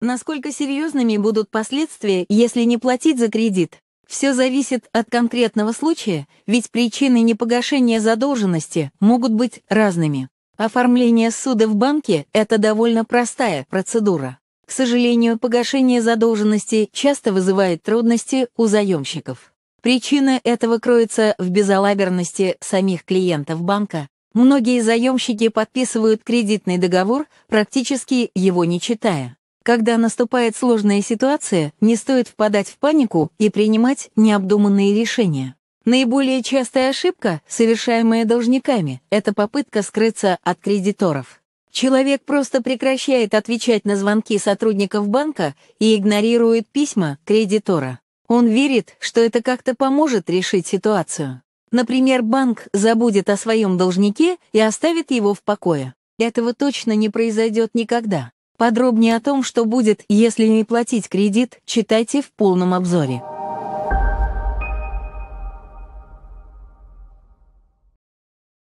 Насколько серьезными будут последствия, если не платить за кредит? Все зависит от конкретного случая, ведь причины непогашения задолженности могут быть разными. Оформление суда в банке – это довольно простая процедура. К сожалению, погашение задолженности часто вызывает трудности у заемщиков. Причина этого кроется в безалаберности самих клиентов банка. Многие заемщики подписывают кредитный договор, практически его не читая. Когда наступает сложная ситуация, не стоит впадать в панику и принимать необдуманные решения. Наиболее частая ошибка, совершаемая должниками, это попытка скрыться от кредиторов. Человек просто прекращает отвечать на звонки сотрудников банка и игнорирует письма кредитора. Он верит, что это как-то поможет решить ситуацию. Например, банк забудет о своем должнике и оставит его в покое. Этого точно не произойдет никогда. Подробнее о том, что будет, если не платить кредит, читайте в полном обзоре.